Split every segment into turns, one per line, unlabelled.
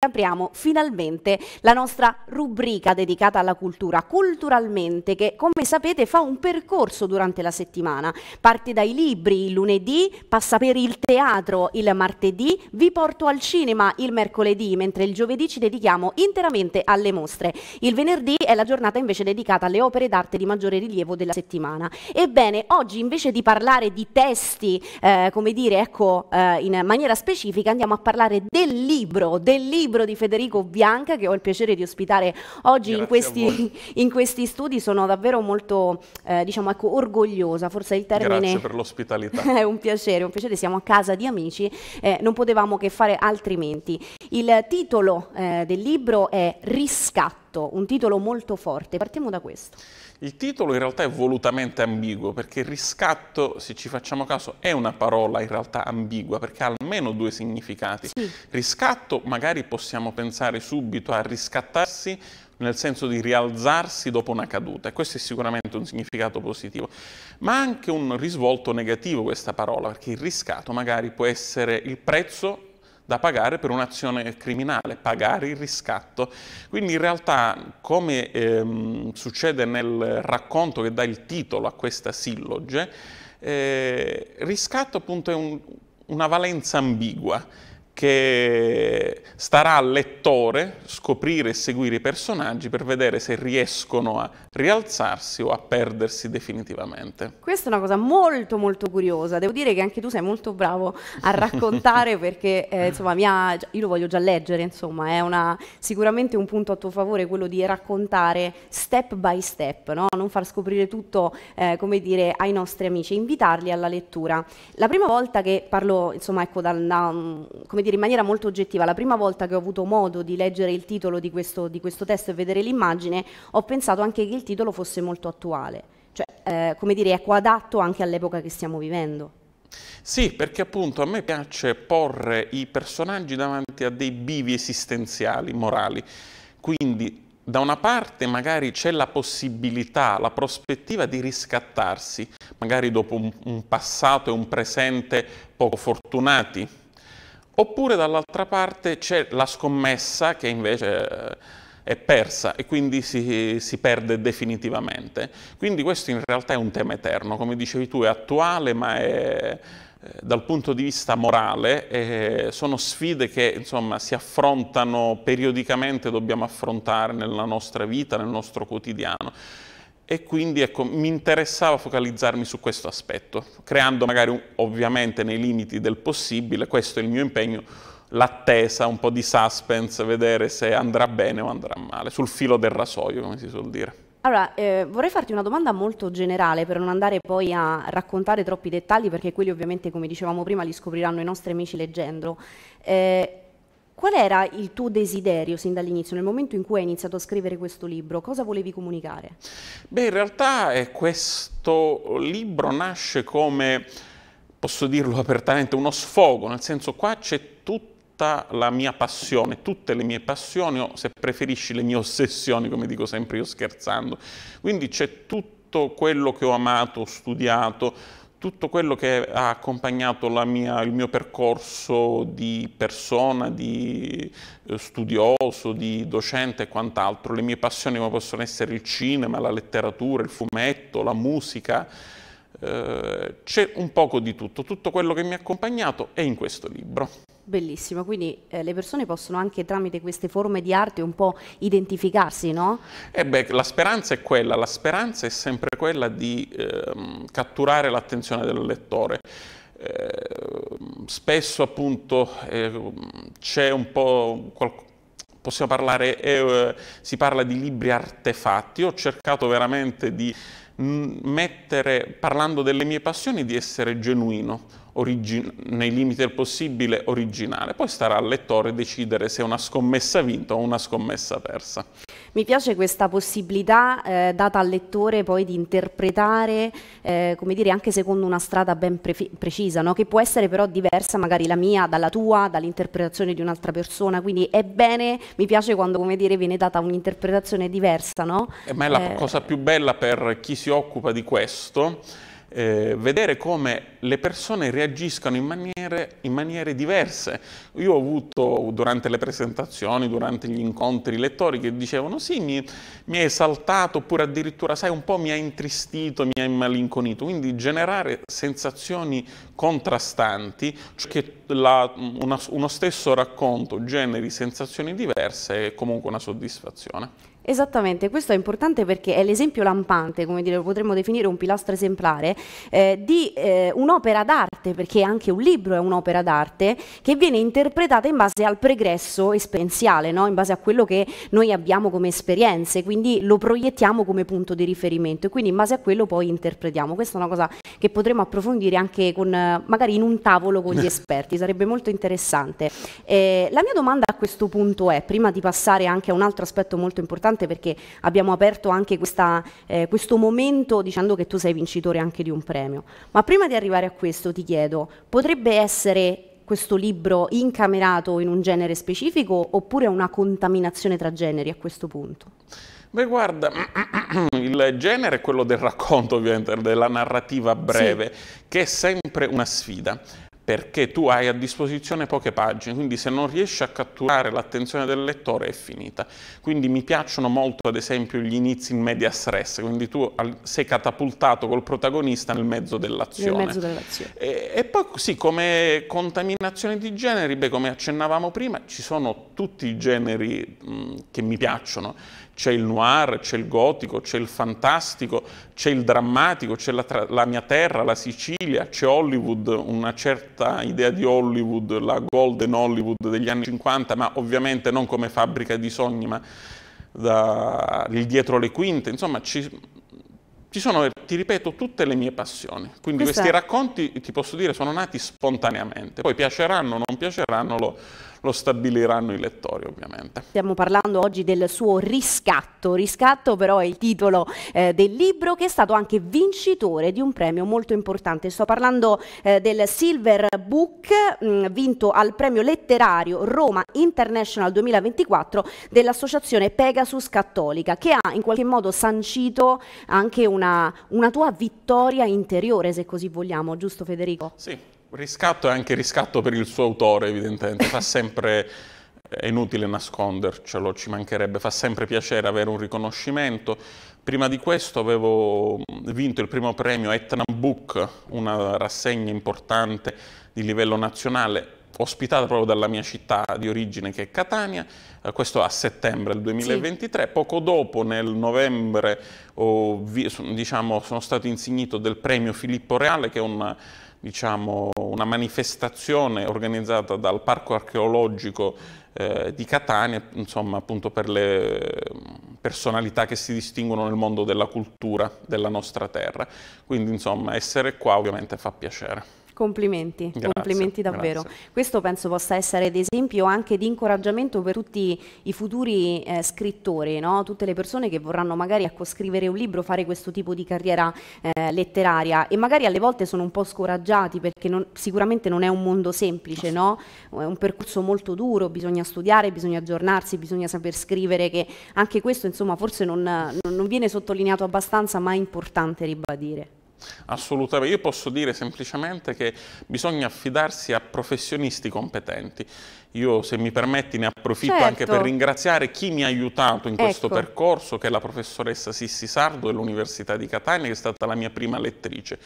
Apriamo finalmente la nostra rubrica dedicata alla cultura, culturalmente, che come sapete fa un percorso durante la settimana. Parte dai libri il lunedì, passa per il teatro il martedì, vi porto al cinema il mercoledì, mentre il giovedì ci dedichiamo interamente alle mostre. Il venerdì è la giornata invece dedicata alle opere d'arte di maggiore rilievo della settimana. Ebbene, oggi invece di parlare di testi, eh, come dire, ecco, eh, in maniera specifica, andiamo a parlare del libro, del libro libro di Federico Bianca che ho il piacere di ospitare oggi in questi, in questi, studi. Sono davvero molto, eh, diciamo, ecco, orgogliosa, forse il termine... Grazie per
l'ospitalità.
è un piacere, un piacere, siamo a casa di amici, eh, non potevamo che fare altrimenti. Il titolo eh, del libro è Riscatto, un titolo molto forte. Partiamo da questo.
Il titolo in realtà è volutamente ambiguo perché riscatto, se ci facciamo caso, è una parola in realtà ambigua perché ha almeno due significati. Sì. Riscatto magari possiamo pensare subito a riscattarsi nel senso di rialzarsi dopo una caduta e questo è sicuramente un significato positivo, ma anche un risvolto negativo questa parola perché il riscatto magari può essere il prezzo da pagare per un'azione criminale, pagare il riscatto. Quindi in realtà, come ehm, succede nel racconto che dà il titolo a questa silloge, eh, riscatto appunto è un, una valenza ambigua che starà al lettore scoprire e seguire i personaggi per vedere se riescono a rialzarsi o a perdersi definitivamente.
Questa è una cosa molto molto curiosa, devo dire che anche tu sei molto bravo a raccontare perché eh, insomma mia, io lo voglio già leggere, insomma è una, sicuramente un punto a tuo favore quello di raccontare step by step, no? non far scoprire tutto eh, come dire ai nostri amici, invitarli alla lettura. La prima volta che parlo insomma ecco da, da, come dire, quindi in maniera molto oggettiva, la prima volta che ho avuto modo di leggere il titolo di questo, di questo testo e vedere l'immagine, ho pensato anche che il titolo fosse molto attuale, cioè eh, come dire, ecco adatto anche all'epoca che stiamo vivendo.
Sì, perché appunto a me piace porre i personaggi davanti a dei bivi esistenziali, morali. Quindi da una parte magari c'è la possibilità, la prospettiva di riscattarsi, magari dopo un passato e un presente poco fortunati, oppure dall'altra parte c'è la scommessa che invece eh, è persa e quindi si, si, perde definitivamente. Quindi questo in realtà è un tema eterno, come dicevi tu è attuale ma è, eh, dal punto di vista morale eh, sono sfide che insomma, si affrontano periodicamente, dobbiamo affrontare nella nostra vita, nel nostro quotidiano e quindi ecco, mi interessava focalizzarmi su questo aspetto, creando magari un, ovviamente nei limiti del possibile, questo è il mio impegno, l'attesa, un po' di suspense, vedere se andrà bene o andrà male, sul filo del rasoio come si suol dire.
Allora, eh, vorrei farti una domanda molto generale per non andare poi a raccontare troppi dettagli perché quelli ovviamente, come dicevamo prima, li scopriranno i nostri amici leggendo. Eh, Qual era il tuo desiderio sin dall'inizio, nel momento in cui hai iniziato a scrivere questo libro? Cosa volevi comunicare?
Beh, in realtà eh, questo libro nasce come, posso dirlo apertamente, uno sfogo, nel senso qua c'è tutta la mia passione, tutte le mie passioni o se preferisci le mie ossessioni, come dico sempre io scherzando. Quindi c'è tutto quello che ho amato, studiato, tutto quello che ha accompagnato mia, il mio percorso di persona, di eh, studioso, di docente e quant'altro, le mie passioni come possono essere il cinema, la letteratura, il fumetto, la musica, eh, c'è un poco di tutto, tutto quello che mi ha accompagnato è in questo libro.
Bellissimo, quindi eh, le persone possono anche tramite queste forme di arte un po' identificarsi, no?
Eh beh, la speranza è quella, la speranza è sempre quella di eh, catturare l'attenzione del lettore. Ehm, spesso appunto ehm, c'è un po' qualcosa possiamo parlare, eh, si parla di libri artefatti, ho cercato veramente di mettere, parlando delle mie passioni, di essere genuino nei limiti del possibile originale, poi starà al lettore decidere se è una scommessa vinta o una scommessa persa.
Mi piace questa possibilità eh, data al lettore poi di interpretare, eh, come dire, anche secondo una strada ben pre precisa, no? che può essere però diversa magari la mia dalla tua, dall'interpretazione di un'altra persona, quindi è bene, mi piace quando, come dire, viene data un'interpretazione diversa, no?
eh, ma è la eh. cosa più bella per chi si occupa di questo, eh, vedere come le persone reagiscano in maniere, in maniere, diverse. Io ho avuto durante le presentazioni, durante gli incontri, lettori che dicevano sì, mi, mi è esaltato oppure addirittura, sai, un po' mi ha intristito, mi ha immalinconito. Quindi generare sensazioni contrastanti, cioè che la, una, uno stesso racconto generi sensazioni diverse è comunque una soddisfazione.
Esattamente, questo è importante perché è l'esempio lampante, come dire, lo potremmo definire un pilastro esemplare, eh, di eh, un'opera d'arte d'arte, perché anche un libro è un'opera d'arte che viene interpretata in base al pregresso esperienziale, no? in base a quello che noi abbiamo come esperienze, quindi lo proiettiamo come punto di riferimento e quindi in base a quello poi interpretiamo. Questa è una cosa che potremmo approfondire anche con, magari in un tavolo con gli esperti, sarebbe molto interessante. Eh, la mia domanda a questo punto è, prima di passare anche a un altro aspetto molto importante, perché abbiamo aperto anche questa, eh, questo momento dicendo che tu sei vincitore anche di un premio, ma prima di arrivare a questo ti chiedo, potrebbe essere questo libro incamerato in un genere specifico oppure una contaminazione tra generi a questo punto?
Beh, guarda, il genere è quello del racconto, ovviamente, della narrativa breve, sì. che è sempre una sfida perché tu hai a disposizione poche pagine, quindi se non riesci a catturare l'attenzione del lettore è finita. Quindi mi piacciono molto ad esempio gli inizi in media stress, quindi tu sei catapultato col protagonista nel mezzo dell'azione. Dell e, e, poi sì, come contaminazione di generi, beh, come accennavamo prima, ci sono tutti i generi mh, che mi piacciono. C'è il noir, c'è il gotico, c'è il fantastico, c'è il drammatico, c'è la, la, mia terra, la Sicilia, c'è Hollywood, una certa idea di Hollywood, la golden Hollywood degli anni 50, ma ovviamente non come fabbrica di sogni, ma da, il dietro le quinte, insomma ci, ci sono, ti ripeto, tutte le mie passioni. Quindi Questa... questi racconti, ti posso dire, sono nati spontaneamente. Poi piaceranno o non piaceranno, lo, lo stabiliranno i lettori ovviamente.
Stiamo parlando oggi del suo riscatto, riscatto però è il titolo eh, del libro che è stato anche vincitore di un premio molto importante, sto parlando eh, del Silver Book mh, mm, vinto al premio letterario Roma International 2024 dell'associazione Pegasus Cattolica che ha in qualche modo sancito anche una, una tua vittoria interiore se così vogliamo, giusto Federico? Sì,
Riscatto è anche riscatto per il suo autore, evidentemente, fa sempre, è inutile nascondercelo, ci mancherebbe, fa sempre piacere avere un riconoscimento. Prima di questo avevo vinto il primo premio Etna Book, una rassegna importante di livello nazionale, ospitata proprio dalla mia città di origine che è Catania, eh, questo a settembre del 2023, sì. poco dopo nel novembre oh, diciamo, sono stato insignito del premio Filippo Reale che è un diciamo, una manifestazione organizzata dal Parco Archeologico eh, di Catania, insomma appunto per le personalità che si distinguono nel mondo della cultura della nostra terra. Quindi insomma essere qua ovviamente fa piacere.
Complimenti, grazie, complimenti davvero. Grazie. Questo penso possa essere ad esempio anche di incoraggiamento per tutti i futuri eh, scrittori, no? tutte le persone che vorranno magari ecco, scrivere un libro, fare questo tipo di carriera eh, letteraria e magari alle volte sono un po' scoraggiati perché non, sicuramente non è un mondo semplice, no? è un percorso molto duro, bisogna studiare, bisogna aggiornarsi, bisogna saper scrivere, che anche questo insomma forse non, non viene sottolineato abbastanza ma è importante ribadire.
Assolutamente, io posso dire semplicemente che bisogna affidarsi a professionisti competenti. Io se mi permetti ne approfitto certo. anche per certo. ringraziare chi mi ha aiutato in ecco. questo percorso, che è la professoressa Sissi Sardo dell'Università di Catania, che è stata la mia prima lettrice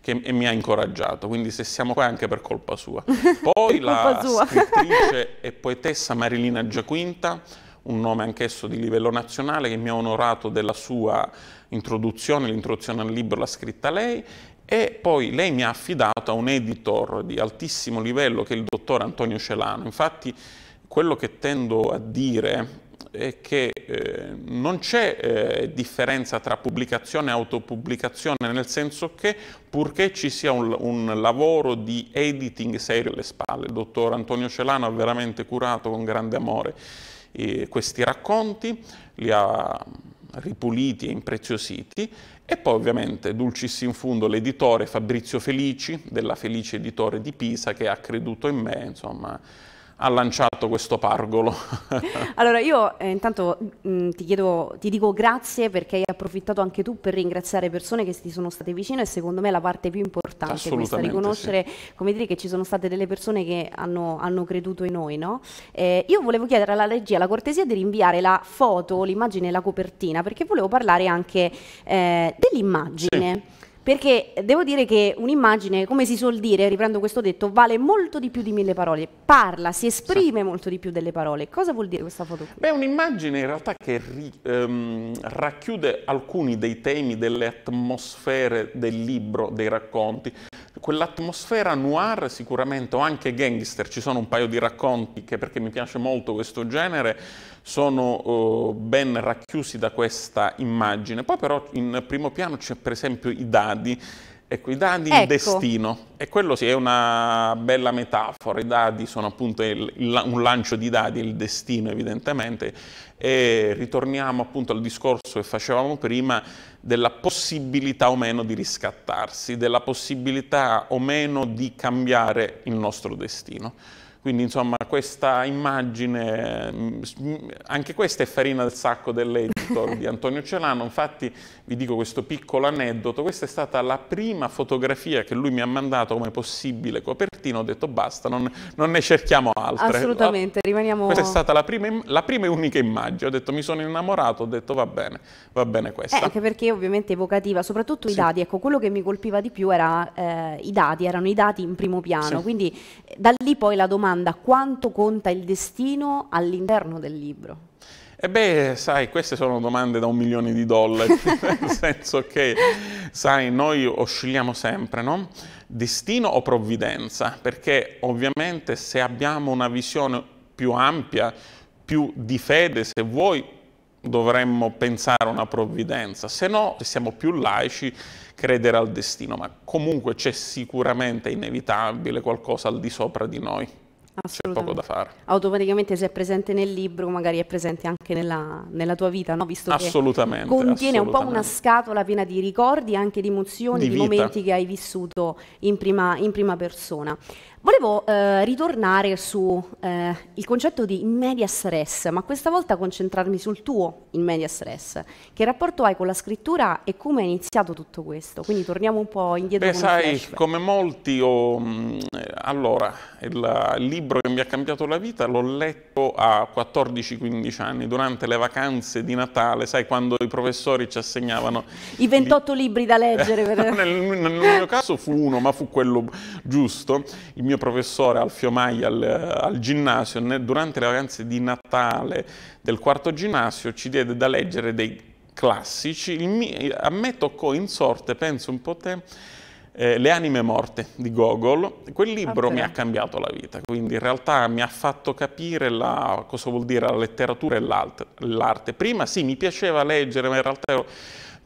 che, e mi ha incoraggiato, quindi se siamo qua è anche per colpa sua. Poi per la scrittrice e poetessa Marilina Giaquinta, un nome anch'esso di livello nazionale che mi ha onorato della sua introduzione, l'introduzione al libro l'ha scritta lei e poi lei mi ha affidato a un editor di altissimo livello che è il dottor Antonio Celano. Infatti quello che tendo a dire è che eh, non c'è eh, differenza tra pubblicazione e autopubblicazione, nel senso che purché ci sia un, un, lavoro di editing serio alle spalle, il dottor Antonio Celano ha veramente curato con grande amore questi racconti, li ha ripuliti e impreziositi e poi ovviamente Dulcis in fundo l'editore Fabrizio Felici della Felice Editore di Pisa che ha creduto in me, insomma ha lanciato questo pargolo.
allora io eh, intanto mh, mm, ti, chiedo, ti dico grazie perché hai approfittato anche tu per ringraziare persone che ti sono state vicino e secondo me la parte più importante è questa, riconoscere sì. come dire che ci sono state delle persone che hanno, hanno creduto in noi. No? Eh, io volevo chiedere alla regia la cortesia di rinviare la foto, l'immagine e la copertina perché volevo parlare anche eh, dell'immagine. Sì perché devo dire che un'immagine, come si suol dire, riprendo questo detto, vale molto di più di mille parole, parla, si esprime sì. molto di più delle parole. Cosa vuol dire questa
foto qui? Beh, è un'immagine in realtà che ri, ehm, racchiude alcuni dei temi, delle atmosfere del libro, dei racconti. Quell'atmosfera noir sicuramente, o anche gangster, ci sono un paio di racconti che perché mi piace molto questo genere, sono eh, ben racchiusi da questa immagine. Poi però in primo piano c'è per esempio i dadi, Ecco, i dadi ecco. il destino, e quello sì è una bella metafora, i dadi sono appunto il, il, un lancio di dadi, il destino evidentemente, e ritorniamo appunto al discorso che facevamo prima della possibilità o meno di riscattarsi, della possibilità o meno di cambiare il nostro destino. Quindi insomma questa immagine, mm, mm, anche questa è farina del sacco delle di Antonio Celano, infatti vi dico questo piccolo aneddoto, questa è stata la prima fotografia che lui mi ha mandato come possibile copertina, ho detto basta, non, non ne cerchiamo altre. Assolutamente,
rimaniamo... Questa è stata la
prima, la prima, e unica immagine, ho detto mi sono innamorato, ho detto va bene, va bene questa. Eh, anche
perché ovviamente evocativa, soprattutto sì. i dati, ecco quello che mi colpiva di più era eh, i dati, erano i dati in primo piano, sì. quindi eh, da lì poi la domanda quanto conta il destino all'interno del libro?
E beh, sai, queste sono domande da un milione di dollari, nel senso che, sai, noi oscilliamo sempre, no? Destino o provvidenza? Perché ovviamente se abbiamo una visione più ampia, più di fede, se vuoi, dovremmo pensare a una provvidenza, se no, se siamo più laici, credere al destino, ma comunque c'è sicuramente inevitabile qualcosa al di sopra di noi c'è poco da fare.
Automaticamente se è presente nel libro magari è presente anche nella, nella tua vita, no? visto che contiene
assolutamente. un po' una
scatola piena di ricordi, anche di emozioni, di, di momenti che hai vissuto in prima, in prima persona. Volevo eh, ritornare sul eh, concetto di media stress, ma questa volta concentrarmi sul tuo in media stress. Che rapporto hai con la scrittura e come è iniziato tutto questo? Quindi torniamo un po' indietro. Beh, sai,
come molti, ho, mm, allora, il libro che mi ha cambiato la vita l'ho letto a 14-15 anni, durante le vacanze di Natale, sai, quando i professori ci assegnavano... I
28 li... libri da leggere. Per... nel, nel mio caso
fu uno, ma fu quello giusto. Il mio mio professore Alfio Maglia al, al ginnasio, durante le vacanze di Natale del quarto ginnasio, ci diede da leggere dei classici. Mio, a me toccò in sorte, penso un po' te, eh, Le anime morte di Gogol. Quel libro mi ha cambiato la vita, quindi in realtà mi ha fatto capire la, cosa vuol dire la letteratura e l'arte. Prima sì, mi piaceva leggere, ma in realtà ero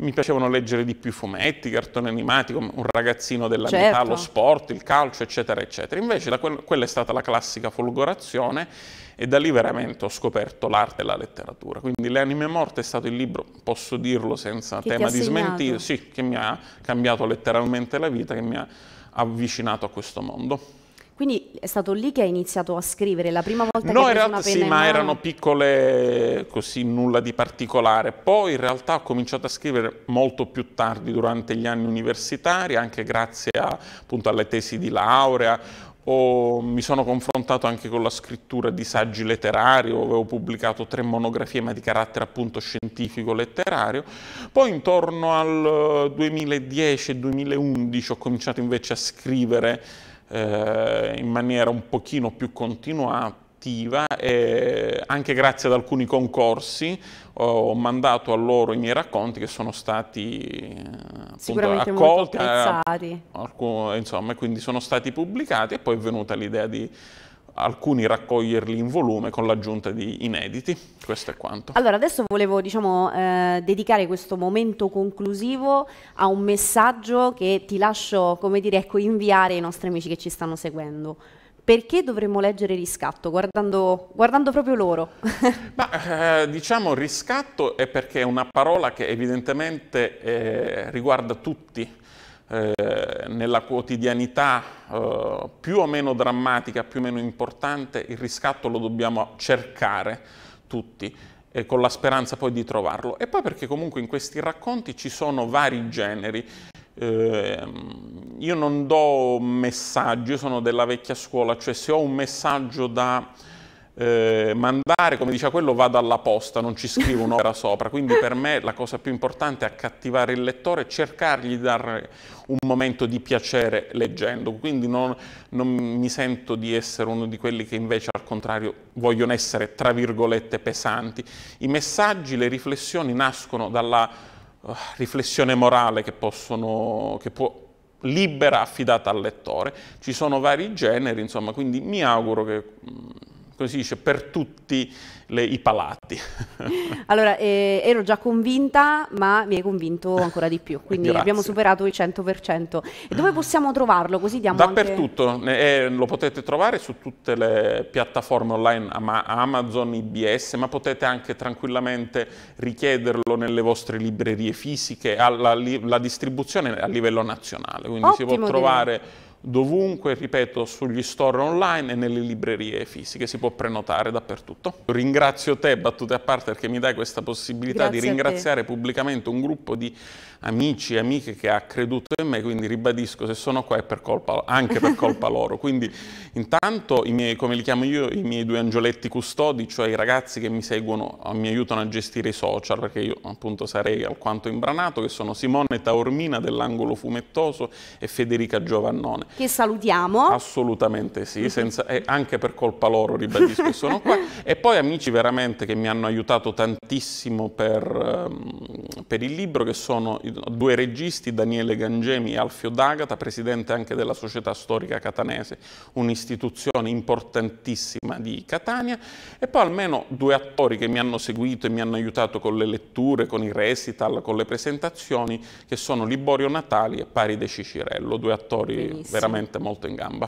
mi piacevano leggere di più fumetti, cartoni animati, come un ragazzino della certo. metà, lo sport, il calcio, eccetera, eccetera. Invece que- quella è stata la classica folgorazione e da lì veramente ho scoperto l'arte e la letteratura. Quindi Le anime morte è stato il libro, posso dirlo senza che tema di smentire, sì, che mi ha cambiato letteralmente la vita, che mi ha avvicinato a questo mondo.
Quindi è stato lì che hai iniziato a scrivere, la prima volta no, che hai preso realtà, sì, ma erano
piccole, così nulla di particolare. Poi in realtà ho cominciato a scrivere molto più tardi, durante gli anni universitari, anche grazie a, appunto alle tesi di laurea, o mi sono confrontato anche con la scrittura di saggi letterari, avevo pubblicato tre monografie ma di carattere appunto scientifico-letterario. Poi intorno al 2010-2011 eh, ho cominciato invece a scrivere eh, in maniera un pochino più continuativa e anche grazie ad alcuni concorsi ho mandato a loro i miei racconti che sono stati eh, appunto, accolti, molto eh, Alcun, insomma, quindi sono stati pubblicati e poi è venuta l'idea di alcuni raccoglierli in volume con l'aggiunta di inediti. Questo è quanto. Allora,
adesso volevo diciamo, eh, dedicare questo momento conclusivo a un messaggio che ti lascio dire, ecco, inviare ai nostri amici che ci stanno seguendo. Perché dovremmo leggere Riscatto guardando, guardando proprio loro?
Ma, eh, diciamo Riscatto è perché è una parola che evidentemente eh, riguarda tutti eh, nella quotidianità eh, più o meno drammatica, più o meno importante, il riscatto lo dobbiamo cercare tutti eh, con la speranza poi di trovarlo. E poi perché comunque in questi racconti ci sono vari generi. Eh, io non do messaggi, io sono della vecchia scuola, cioè se ho un messaggio da eh, mandare, come diceva quello, vado alla posta, non ci scrivo un'opera sopra, quindi per me la cosa più importante è accattivare il lettore, cercargli di dare un momento di piacere leggendo, quindi non, non mi sento di essere uno di quelli che invece al contrario vogliono essere, tra virgolette, pesanti. I messaggi, le riflessioni nascono dalla uh, riflessione morale che possono, che può libera affidata al lettore. Ci sono vari generi, insomma, quindi mi auguro che mm, come si dice, per tutti le, i palati.
Allora, eh, ero già convinta, ma mi hai convinto ancora di più, quindi abbiamo superato il 100%. E dove possiamo trovarlo? Così diamo Dappertutto,
anche... eh, lo potete trovare su tutte le piattaforme online, Amazon, IBS, ma potete anche tranquillamente richiederlo nelle vostre librerie fisiche, alla, la distribuzione a livello nazionale, quindi Ottimo si può trovare... Dire dovunque, ripeto, sugli store online e nelle librerie fisiche, si può prenotare dappertutto. Ringrazio te, battute a parte, perché mi dai questa possibilità Grazie di ringraziare pubblicamente un gruppo di amici e amiche che ha creduto in me, quindi ribadisco se sono qua è per colpa, anche per colpa loro. Quindi intanto, miei, come li chiamo io, i miei due angioletti custodi, cioè i ragazzi che mi seguono, eh, mi aiutano a gestire i social, perché io appunto sarei alquanto imbranato, che sono Simone Taormina dell'Angolo Fumettoso e Federica Giovannone.
Che salutiamo.
Assolutamente sì, mm-hmm. senza, eh, anche per colpa loro ribadisco che sono qua. E poi amici veramente che mi hanno aiutato tantissimo per, ehm, per il libro, che sono due registi, Daniele Gangemi e Alfio D'Agata, presidente anche della Società Storica Catanese, un'istituzione importantissima di Catania, e poi almeno due attori che mi hanno seguito e mi hanno aiutato con le letture, con i recital, con le presentazioni, che sono Liborio Natali e Paride Cicirello, due attori Benissimo. veramente molto in gamba.